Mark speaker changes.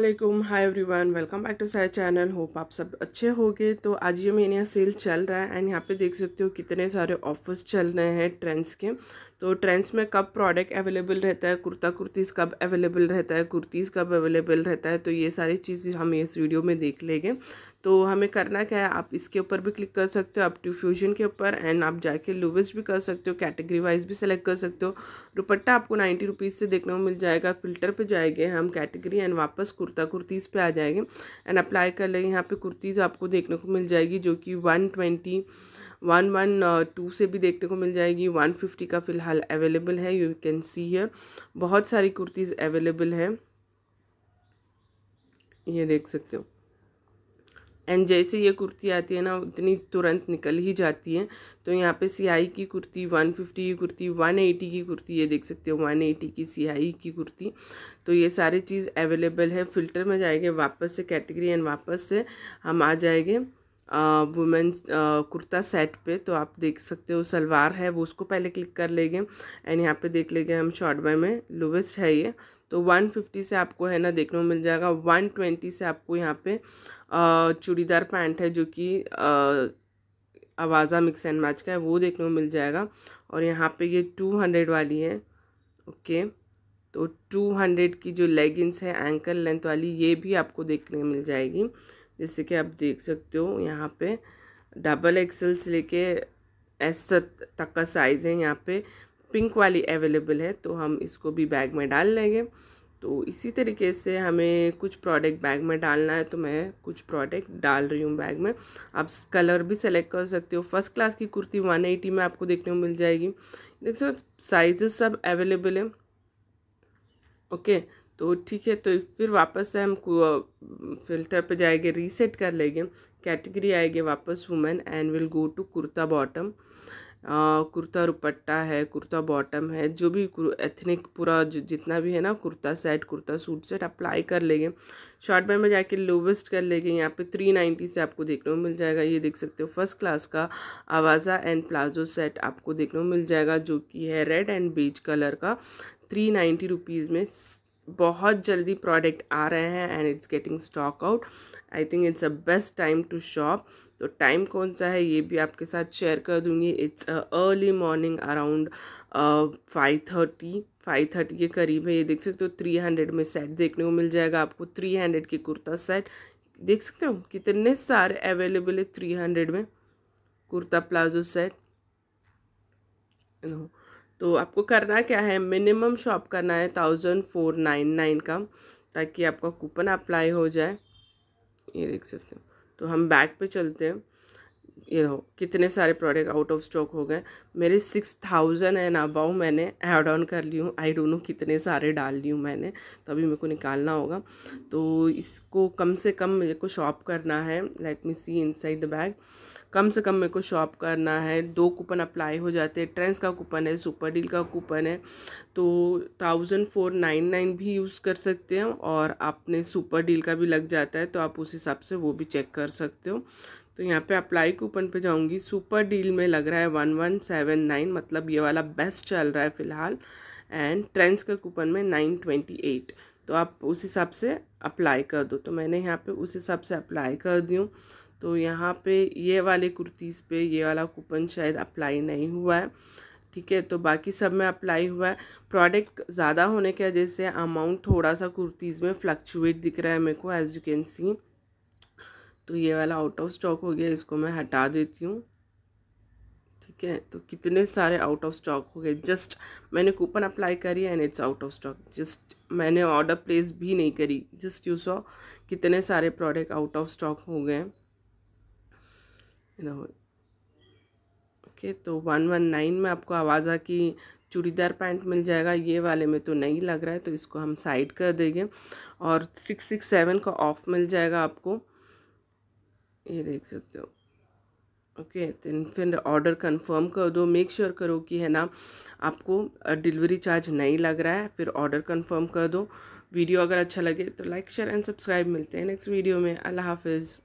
Speaker 1: अलैक्म hi everyone welcome back to Sai channel hope आप सब अच्छे होंगे तो आज ये मेरे यहाँ सेल चल रहा है एंड यहाँ पे देख सकते हो कितने सारे ऑफर्स चल रहे हैं ट्रेंड्स के तो ट्रेंड्स में कब प्रोडक्ट अवेलेबल रहता है कुर्ता कुर्तीज़ कब अवेलेबल रहता है कुर्तीज़ कब अवेलेबल रहता है तो ये सारी चीज़ हम इस वीडियो में देख लेंगे तो हमें करना क्या है आप इसके ऊपर भी क्लिक कर सकते हो आप ट्यूफ्यूजन के ऊपर एंड आप जाके लोवेस्ट भी कर सकते हो कैटेगरी वाइज भी सेलेक्ट कर सकते हो दुपट्टा आपको नाइन्टी रुपीज़ से देखने को मिल जाएगा फिल्टर पे जाएंगे हम कैटेगरी एंड वापस कुर्ता कुर्तीज़ पे आ जाएंगे एंड अप्लाई कर लेंगे यहाँ पे कुर्तीज़ आपको देखने को मिल जाएगी जो कि one twenty one one two से भी देखने को मिल जाएगी वन फिफ्टी का फिलहाल फ़िलहाल अवेलेबल है यू कैन सी हियर बहुत सारी कुर्तीज़ अवेलेबल हैं ये देख सकते हो एंड जैसे ये कुर्ती आती है ना उतनी तुरंत निकल ही जाती है तो यहाँ पे सियाई की कुर्ती 150 की कुर्ती 180 की कुर्ती ये देख सकते हो 180 की सियाई की कुर्ती तो ये सारी चीज़ अवेलेबल है फ़िल्टर में जाएंगे वापस से कैटेगरी एंड वापस से हम आ जाएंगे वुमेन्स कुर्ता सेट पे तो आप देख सकते हो सलवार है वो उसको पहले क्लिक कर लेंगे एंड यहाँ पे देख लेंगे हम शॉर्ट बाय में लोवेस्ट है ये तो 150 से आपको है ना देखने को मिल जाएगा 120 से आपको यहाँ पे चूड़ीदार पैंट है जो कि आवाज़ा मिक्स एंड मैच का है वो देखने को मिल जाएगा और यहाँ पर ये टू वाली है ओके तो 200 की जो लेगिंग्स है एंकल लेंथ वाली ये भी आपको देखने मिल जाएगी जैसे कि आप देख सकते हो यहाँ पे डबल एक्सल से लेके एस तक का साइज़ है यहाँ पे पिंक वाली अवेलेबल है तो हम इसको भी बैग में डाल लेंगे तो इसी तरीके से हमें कुछ प्रोडक्ट बैग में डालना है तो मैं कुछ प्रोडक्ट डाल रही हूँ बैग में आप कलर भी सेलेक्ट कर सकते हो फर्स्ट क्लास की कुर्ती वन एटी में आपको देखने को मिल जाएगी देख सकते साइजेस सब अवेलेबल है ओके okay. तो ठीक है तो फिर वापस से हम फिल्टर पे जाएंगे रीसेट कर लेंगे कैटेगरी आएगी वापस women and will go to kurta bottom kurta dupatta है कुर्ता बॉटम है जो भी एथनिक पूरा जितना भी है ना kurta set kurta suit set apply कर लेंगे शॉर्ट में में जाके लोवेस्ट कर लेंगे यहाँ पे थ्री नाइन्टी से आपको देखने को मिल जाएगा ये देख सकते हो फर्स्ट क्लास का आवाज़ा एंड प्लाजो सेट आपको देखने को मिल जाएगा जो कि है रेड एंड बीच कलर का थ्री नाइन्टी रुपीज़ में बहुत जल्दी प्रोडक्ट आ रहे हैं and it's getting stock out I think it's a best time to shop तो टाइम कौन सा है ये भी आपके साथ शेयर कर दूंगी it's early morning around five thirty five thirty के करीब है ये देख सकते हो थ्री हंड्रेड में सेट देखने को मिल जाएगा आपको थ्री हंड्रेड के कुर्ता सेट देख सकते हो कितने सारे अवेलेबल है थ्री हंड्रेड में कुर्ता प्लाजो सेट नो तो आपको करना क्या है मिनिमम शॉप करना है थाउजेंड फोर नाइन नाइन का ताकि आपका कूपन अप्लाई हो जाए ये देख सकते हो तो हम बैक पे चलते हैं ये हो कितने सारे प्रोडक्ट आउट ऑफ स्टॉक हो गए मेरे सिक्स थाउजेंड एंड अबाउ मैंने ऐड ऑन कर ली हूँ आई डोंट नो कितने सारे डाल ली हूँ मैंने तो अभी मेरे को निकालना होगा तो इसको कम से कम मेरे को शॉप करना है let me see inside the bag कम से कम मेरे को शॉप करना है दो कूपन अप्लाई हो जाते हैं ट्रेंस का कूपन है सुपर डील का कूपन है तो थाउजेंड फोर नाइन नाइन भी यूज़ कर सकते हैं और आपने सुपर डील का भी लग जाता है तो आप उस हिसाब से वो भी चेक कर सकते हो तो यहाँ पे अप्लाई कूपन पे जाऊँगी सुपर डील में लग रहा है वन वन सेवन नाइन मतलब ये वाला बेस्ट चल रहा है फ़िलहाल एंड ट्रेंस का कूपन में नाइन ट्वेंटी एट तो आप उस हिसाब से अप्लाई कर दो तो मैंने यहाँ पे उस हिसाब से अप्लाई कर दी हूँ तो यहाँ पे ये वाले कुर्तीज़ पे ये वाला कूपन शायद अप्लाई नहीं हुआ है ठीक है तो बाकी सब में अप्लाई हुआ है प्रोडक्ट ज़्यादा होने की वजह से अमाउंट थोड़ा सा कुर्तीज़ में फ्लक्चुएट दिख रहा है मेरे को एज़ यू कैन सी तो ये वाला आउट ऑफ स्टॉक हो गया इसको मैं हटा देती हूँ ठीक है तो कितने सारे आउट ऑफ स्टॉक हो गए जस्ट मैंने कूपन अप्लाई करी and it's out of stock just मैंने ऑर्डर प्लेस भी नहीं करी जस्ट यू सो कितने सारे प्रोडक्ट आउट ऑफ स्टॉक हो गए यू ओके तो वन वन नाइन में आपको आवाज़ आ की चूड़ीदार पैंट मिल जाएगा ये वाले में तो नहीं लग रहा है तो इसको हम साइड कर देंगे और सिक्स सिक्स सेवन का ऑफ मिल जाएगा आपको ये देख सकते हो ओके तो फिर ऑर्डर कंफर्म कर दो मेक श्योर sure करो कि है ना आपको डिलीवरी चार्ज नहीं लग रहा है फिर ऑर्डर कंफर्म कर दो वीडियो अगर अच्छा लगे तो लाइक शेयर एंड सब्सक्राइब मिलते हैं नेक्स्ट वीडियो में अल्लाह हाफिज़